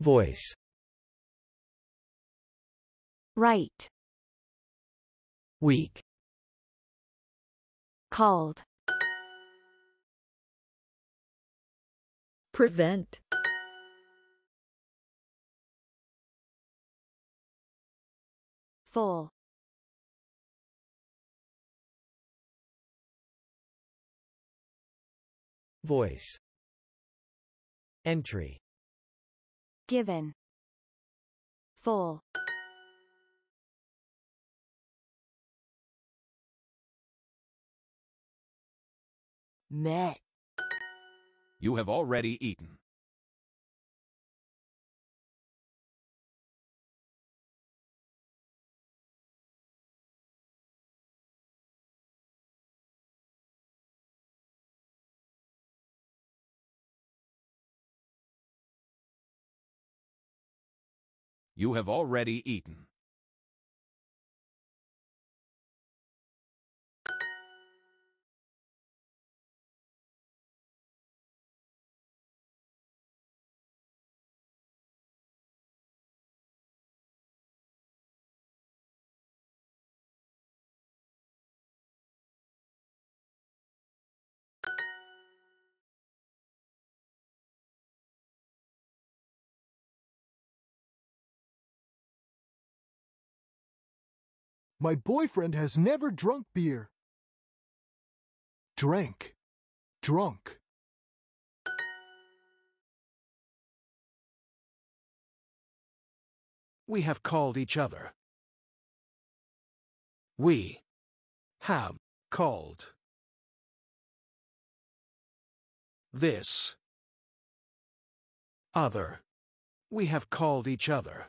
Voice. Right. Weak. Called. Prevent. Full. Voice. Entry given full met you have already eaten you have already eaten. My boyfriend has never drunk beer. Drank. Drunk. We have called each other. We have called this other. We have called each other.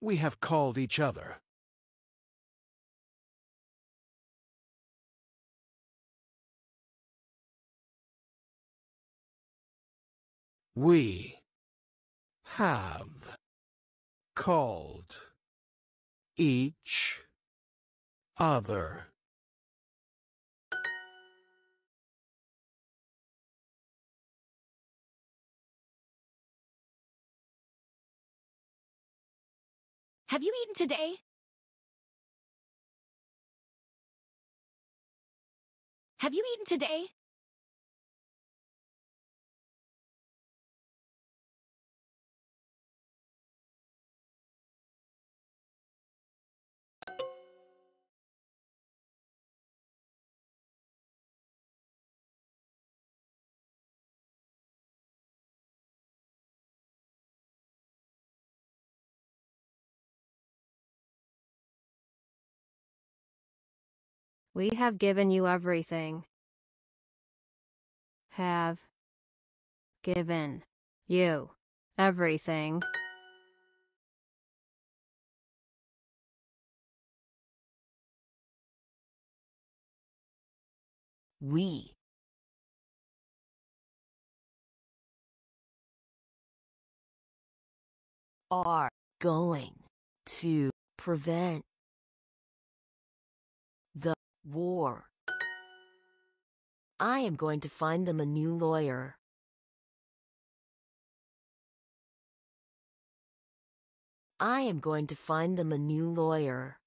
We have called each other. We have called each other. Have you eaten today? Have you eaten today? We have given you everything. Have given you everything. We are going to prevent war. I am going to find them a new lawyer. I am going to find them a new lawyer.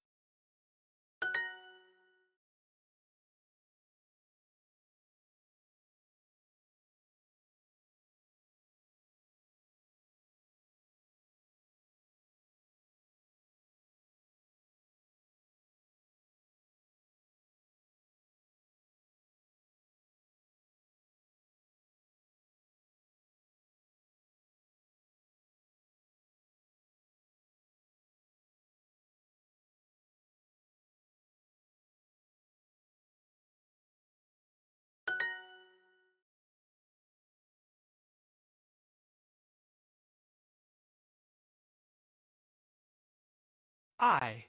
I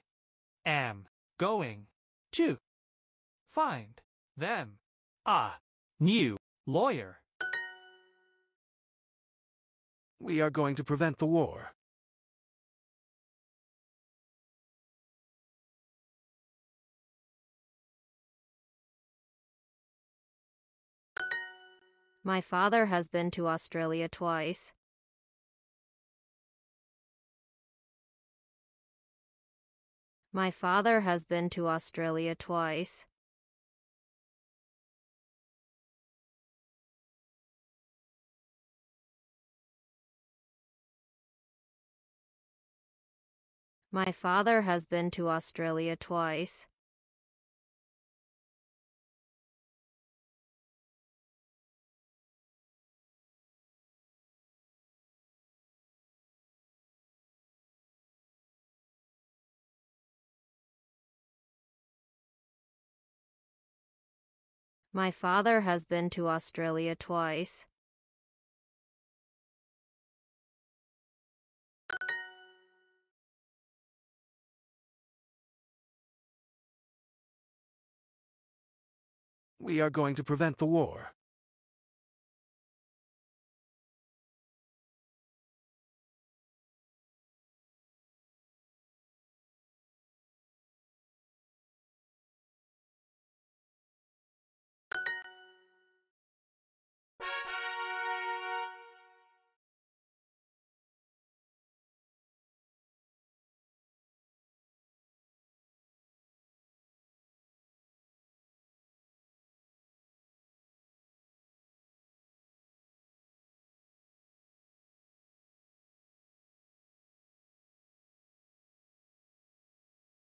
am going to find them a new lawyer. We are going to prevent the war. My father has been to Australia twice. My father has been to Australia twice. My father has been to Australia twice. My father has been to Australia twice. We are going to prevent the war.